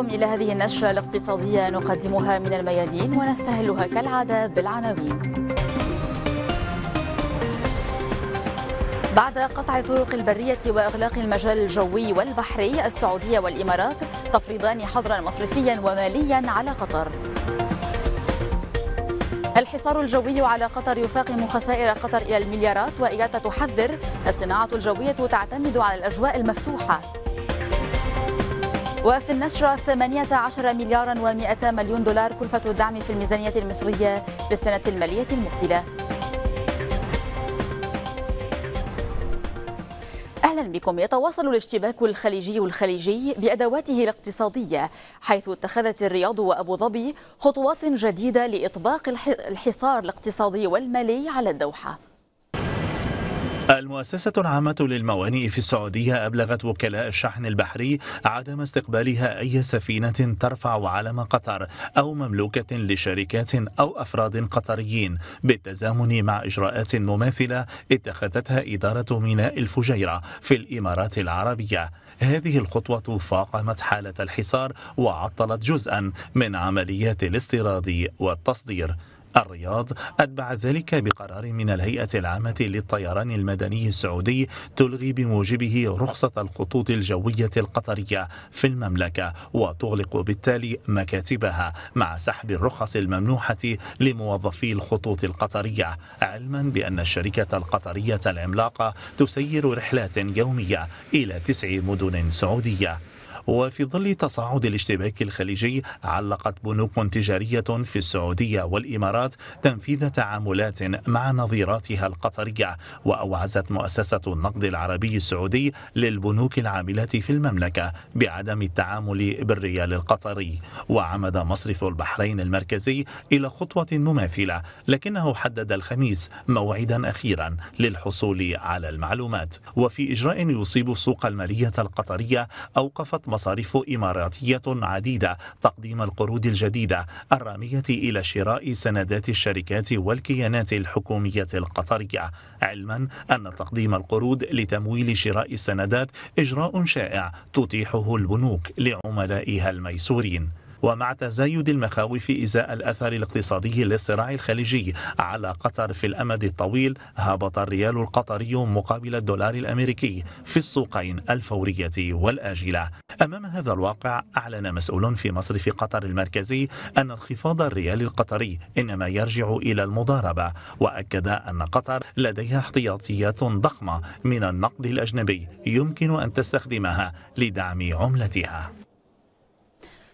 بكم إلى هذه النشرة الاقتصادية نقدمها من الميادين ونستهلها كالعادة بالعناوين بعد قطع الطرق البرية وإغلاق المجال الجوي والبحري السعودية والإمارات تفرضان حظرا مصرفيا وماليا على قطر الحصار الجوي على قطر يفاقم خسائر قطر إلى المليارات وإياتا تحذر الصناعة الجوية تعتمد على الأجواء المفتوحة وفي النشرة 18 مليار و100 مليون دولار كلفة الدعم في الميزانية المصرية للسنة المالية المقبلة اهلا بكم يتواصل الاشتباك الخليجي الخليجي بادواته الاقتصاديه حيث اتخذت الرياض وابو ظبي خطوات جديده لاطباق الحصار الاقتصادي والمالي على الدوحه المؤسسة العامة للموانئ في السعودية أبلغت وكلاء الشحن البحري عدم استقبالها أي سفينة ترفع علم قطر أو مملوكة لشركات أو أفراد قطريين بالتزامن مع إجراءات مماثلة اتخذتها إدارة ميناء الفجيرة في الإمارات العربية هذه الخطوة فاقمت حالة الحصار وعطلت جزءا من عمليات الاستيراد والتصدير الرياض أتبع ذلك بقرار من الهيئة العامة للطيران المدني السعودي تلغي بموجبه رخصة الخطوط الجوية القطرية في المملكة وتغلق بالتالي مكاتبها مع سحب الرخص الممنوحة لموظفي الخطوط القطرية علما بأن الشركة القطرية العملاقة تسير رحلات يومية إلى تسع مدن سعودية وفي ظل تصاعد الاشتباك الخليجي علقت بنوك تجارية في السعودية والإمارات تنفيذ تعاملات مع نظيراتها القطرية وأوعزت مؤسسة النقد العربي السعودي للبنوك العاملة في المملكة بعدم التعامل بالريال القطري وعمد مصرف البحرين المركزي إلى خطوة مماثلة لكنه حدد الخميس موعدا أخيرا للحصول على المعلومات وفي إجراء يصيب السوق المالية القطرية أوقفت مصاريف إماراتية عديدة تقديم القروض الجديدة الرامية إلى شراء سندات الشركات والكيانات الحكومية القطرية علما أن تقديم القروض لتمويل شراء السندات إجراء شائع تتيحه البنوك لعملائها الميسورين ومع تزايد المخاوف إزاء الأثر الاقتصادي للصراع الخليجي على قطر في الأمد الطويل هبط الريال القطري مقابل الدولار الأمريكي في السوقين الفورية والآجلة أمام هذا الواقع أعلن مسؤول في مصرف قطر المركزي أن انخفاض الريال القطري إنما يرجع إلى المضاربة وأكد أن قطر لديها احتياطيات ضخمة من النقد الأجنبي يمكن أن تستخدمها لدعم عملتها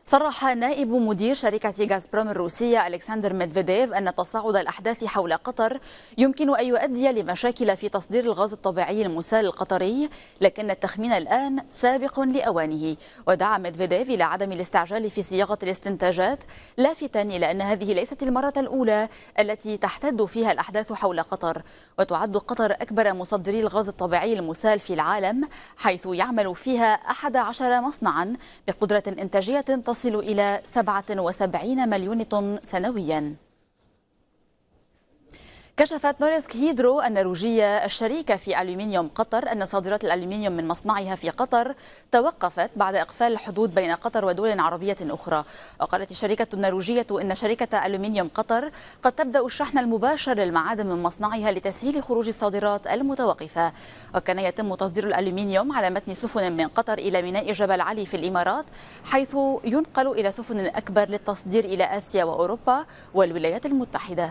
صرح نائب مدير شركة غازبروم الروسية ألكسندر ميدفيديف أن تصاعد الأحداث حول قطر يمكن أن يؤدي لمشاكل في تصدير الغاز الطبيعي المسال القطري لكن التخمين الآن سابق لأوانه ودعا ميدفيديف إلى عدم الاستعجال في صياغة الاستنتاجات لافتا إلى أن هذه ليست المرة الأولى التي تحتد فيها الأحداث حول قطر وتعد قطر أكبر مصدري الغاز الطبيعي المسال في العالم حيث يعمل فيها 11 مصنعا بقدرة إنتاجية تصل إلى 77 مليون طن سنوياً كشفت نورسك هيدرو النرويجية الشريكة في ألومنيوم قطر أن صادرات الألومنيوم من مصنعها في قطر توقفت بعد إقفال الحدود بين قطر ودول عربية أخرى وقالت الشركة النرويجية أن شركة ألومنيوم قطر قد تبدأ الشحن المباشر للمعادن من مصنعها لتسهيل خروج الصادرات المتوقفة وكان يتم تصدير الألومنيوم على متن سفن من قطر إلى ميناء جبل علي في الإمارات حيث ينقل إلى سفن أكبر للتصدير إلى آسيا وأوروبا والولايات المتحدة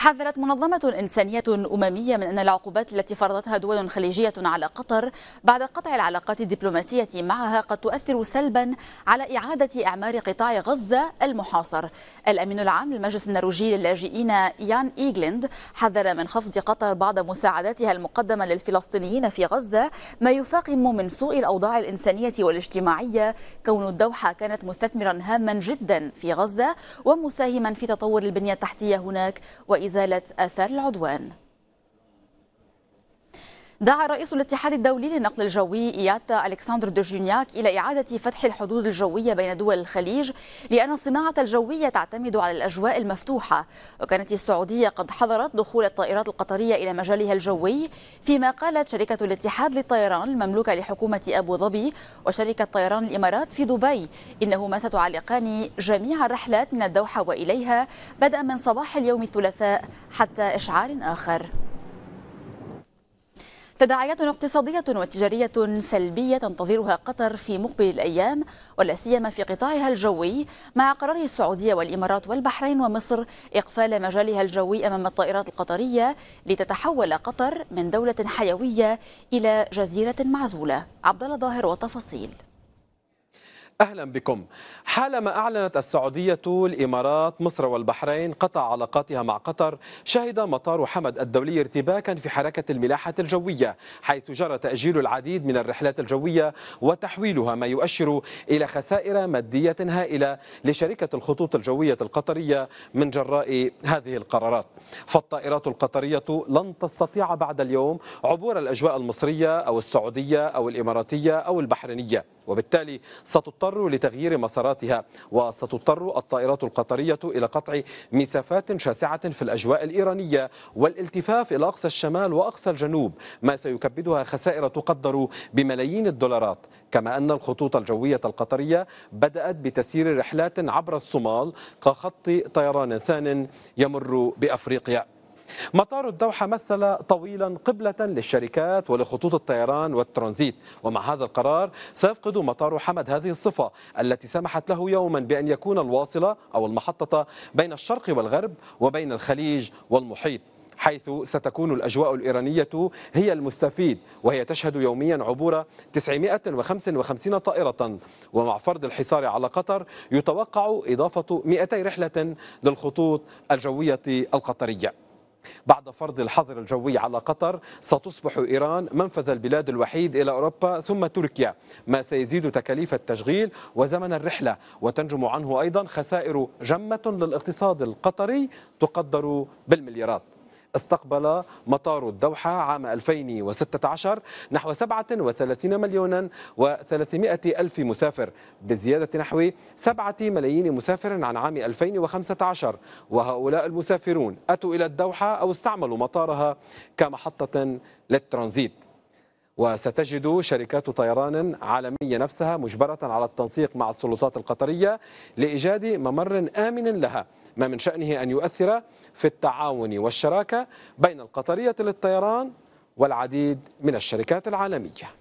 حذرت منظمة إنسانية أممية من أن العقوبات التي فرضتها دول خليجية على قطر بعد قطع العلاقات الدبلوماسية معها قد تؤثر سلبا على إعادة إعمار قطاع غزة المحاصر الأمين العام للمجلس النرويجي للاجئين يان إيجلند حذر من خفض قطر بعض مساعداتها المقدمة للفلسطينيين في غزة ما يفاقم من سوء الأوضاع الإنسانية والاجتماعية كون الدوحة كانت مستثمرا هاما جدا في غزة ومساهما في تطور البنية التحتية هناك وإزالة إزالة آثار العدوان دعا رئيس الاتحاد الدولي للنقل الجوي إياتا ألكسندر دوجينياك إلى إعادة فتح الحدود الجوية بين دول الخليج لأن الصناعة الجوية تعتمد على الأجواء المفتوحة وكانت السعودية قد حظرت دخول الطائرات القطرية إلى مجالها الجوي فيما قالت شركة الاتحاد للطيران المملوكة لحكومة أبو ظبي وشركة طيران الإمارات في دبي إنهما ستعلقان جميع الرحلات من الدوحة وإليها بدءا من صباح اليوم الثلاثاء حتى إشعار آخر تداعيات اقتصادية وتجارية سلبية تنتظرها قطر في مقبل الأيام ولا سيما في قطاعها الجوي مع قرار السعودية والإمارات والبحرين ومصر إقفال مجالها الجوي أمام الطائرات القطرية لتتحول قطر من دولة حيوية إلى جزيرة معزولة عبد الله ظاهر وتفاصيل. أهلا بكم حالما أعلنت السعودية الإمارات مصر والبحرين قطع علاقاتها مع قطر شهد مطار حمد الدولي ارتباكا في حركة الملاحة الجوية حيث جرى تأجيل العديد من الرحلات الجوية وتحويلها ما يؤشر إلى خسائر مادية هائلة لشركة الخطوط الجوية القطرية من جراء هذه القرارات فالطائرات القطرية لن تستطيع بعد اليوم عبور الأجواء المصرية أو السعودية أو الإماراتية أو البحرينية وبالتالي ستضطر تضطر لتغيير مساراتها وستضطر الطائرات القطرية إلى قطع مسافات شاسعة في الأجواء الإيرانية والالتفاف إلى أقصى الشمال وأقصى الجنوب ما سيكبدها خسائر تقدر بملايين الدولارات كما أن الخطوط الجوية القطرية بدأت بتسيير رحلات عبر الصومال كخط طيران ثان يمر بأفريقيا مطار الدوحة مثل طويلا قبلة للشركات ولخطوط الطيران والترانزيت ومع هذا القرار سيفقد مطار حمد هذه الصفة التي سمحت له يوما بأن يكون الواصلة أو المحطة بين الشرق والغرب وبين الخليج والمحيط حيث ستكون الأجواء الإيرانية هي المستفيد وهي تشهد يوميا عبور 955 طائرة ومع فرض الحصار على قطر يتوقع إضافة 200 رحلة للخطوط الجوية القطرية بعد فرض الحظر الجوي على قطر ستصبح إيران منفذ البلاد الوحيد إلى أوروبا ثم تركيا ما سيزيد تكاليف التشغيل وزمن الرحلة وتنجم عنه أيضا خسائر جمة للاقتصاد القطري تقدر بالمليارات استقبل مطار الدوحة عام 2016 نحو 37 مليونا و300 ألف مسافر بزيادة نحو 7 ملايين مسافر عن عام 2015 وهؤلاء المسافرون أتوا إلى الدوحة أو استعملوا مطارها كمحطة للترانزيت وستجد شركات طيران عالمية نفسها مجبرة على التنسيق مع السلطات القطرية لإيجاد ممر آمن لها ما من شأنه أن يؤثر في التعاون والشراكة بين القطرية للطيران والعديد من الشركات العالمية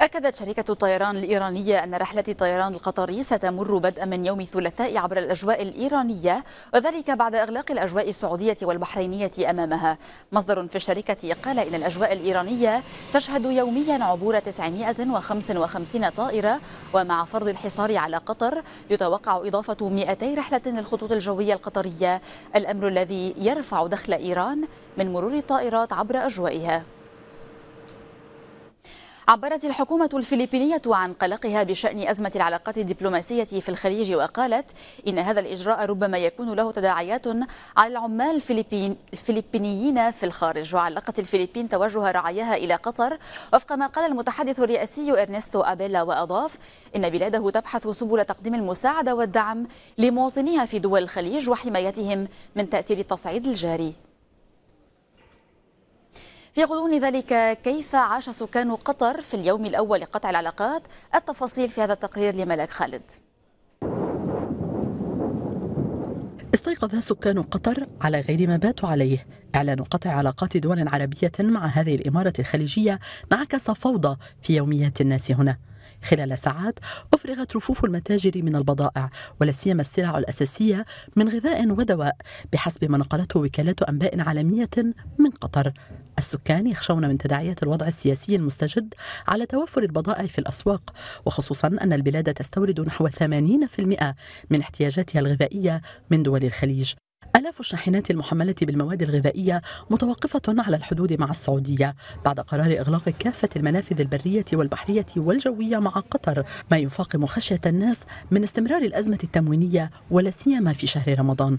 أكدت شركة الطيران الإيرانية أن رحلة طيران القطري ستمر بدءا من يوم الثلاثاء عبر الأجواء الإيرانية وذلك بعد إغلاق الأجواء السعودية والبحرينية أمامها مصدر في الشركة قال إن الأجواء الإيرانية تشهد يوميا عبور 955 طائرة ومع فرض الحصار على قطر يتوقع إضافة 200 رحلة للخطوط الجوية القطرية الأمر الذي يرفع دخل إيران من مرور الطائرات عبر أجوائها عبرت الحكومة الفلبينية عن قلقها بشأن أزمة العلاقات الدبلوماسية في الخليج وقالت إن هذا الإجراء ربما يكون له تداعيات على العمال الفلبين الفلبينيين في الخارج وعلقت الفلبين توجه رعاياها إلى قطر وفق ما قال المتحدث الرئاسي إرنستو أبيلا وأضاف إن بلاده تبحث سبل تقديم المساعدة والدعم لمواطنيها في دول الخليج وحمايتهم من تأثير التصعيد الجاري في غضون ذلك كيف عاش سكان قطر في اليوم الأول لقطع العلاقات التفاصيل في هذا التقرير لملاك خالد استيقظ سكان قطر على غير ما باتوا عليه إعلان قطع علاقات دول عربية مع هذه الإمارة الخليجية انعكس فوضى في يوميات الناس هنا خلال ساعات أفرغت رفوف المتاجر من البضائع ولا سيما السلع الأساسية من غذاء ودواء بحسب ما نقلته وكالات أنباء عالمية من قطر السكان يخشون من تداعيات الوضع السياسي المستجد على توفر البضائع في الأسواق وخصوصا أن البلاد تستورد نحو 80% من احتياجاتها الغذائية من دول الخليج آلاف الشاحنات المحملة بالمواد الغذائية متوقفة على الحدود مع السعودية بعد قرار إغلاق كافة المنافذ البرية والبحرية والجوية مع قطر ما يفاقم خشية الناس من استمرار الأزمة التموينية ولا سيما في شهر رمضان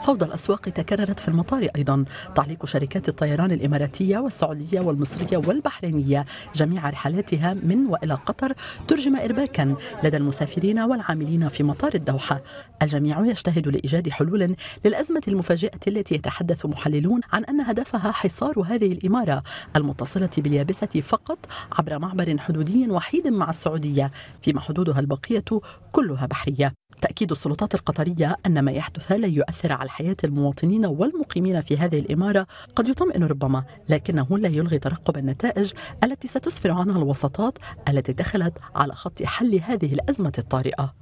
فوضى الأسواق تكررت في المطار أيضا تعليق شركات الطيران الإماراتية والسعودية والمصرية والبحرينية جميع رحلاتها من وإلى قطر ترجم إرباكا لدى المسافرين والعاملين في مطار الدوحة الجميع يجتهد لإيجاد حلول للأزمة المفاجئة التي يتحدث محللون عن أن هدفها حصار هذه الإمارة المتصلة باليابسة فقط عبر معبر حدودي وحيد مع السعودية فيما حدودها البقية كلها بحرية تأكيد السلطات القطرية أن ما يحدث لا يؤثر على حياة المواطنين والمقيمين في هذه الإمارة قد يطمئن ربما لكنه لا يلغي ترقب النتائج التي ستسفر عنها الوساطات التي دخلت على خط حل هذه الأزمة الطارئة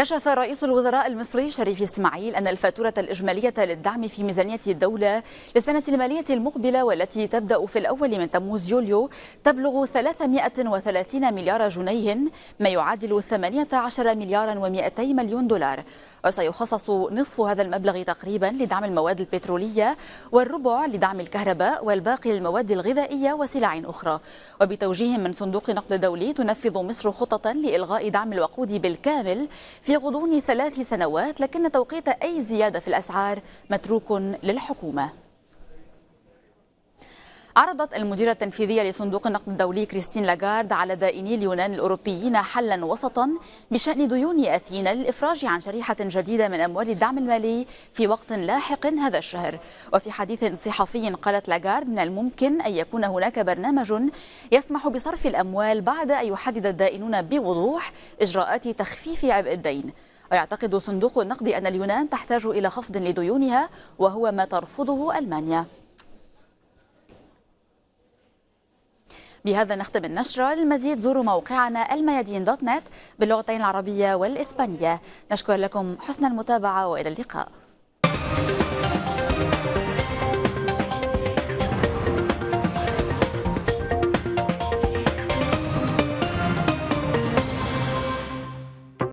كشف رئيس الوزراء المصري شريف اسماعيل أن الفاتورة الإجمالية للدعم في ميزانية الدولة للسنة المالية المقبلة والتي تبدأ في الأول من تموز يوليو تبلغ 330 مليار جنيه ما يعادل 18 مليار و200 مليون دولار وسيخصص نصف هذا المبلغ تقريبا لدعم المواد البترولية والربع لدعم الكهرباء والباقي للمواد الغذائية وسلع أخرى وبتوجيه من صندوق نقد دولي تنفذ مصر خططا لإلغاء دعم الوقود بالكامل في في غضون ثلاث سنوات لكن توقيت أي زيادة في الأسعار متروك للحكومة عرضت المديرة التنفيذية لصندوق النقد الدولي كريستين لاغارد على دائني اليونان الأوروبيين حلا وسطا بشأن ديون أثينا للإفراج عن شريحة جديدة من أموال الدعم المالي في وقت لاحق هذا الشهر وفي حديث صحفي قالت لاغارد من الممكن أن يكون هناك برنامج يسمح بصرف الأموال بعد أن يحدد الدائنون بوضوح إجراءات تخفيف عبء الدين ويعتقد صندوق النقد أن اليونان تحتاج إلى خفض لديونها وهو ما ترفضه ألمانيا بهذا نختم النشرة للمزيد زوروا موقعنا الميادين دوت نت باللغتين العربية والإسبانية نشكر لكم حسن المتابعة وإلى اللقاء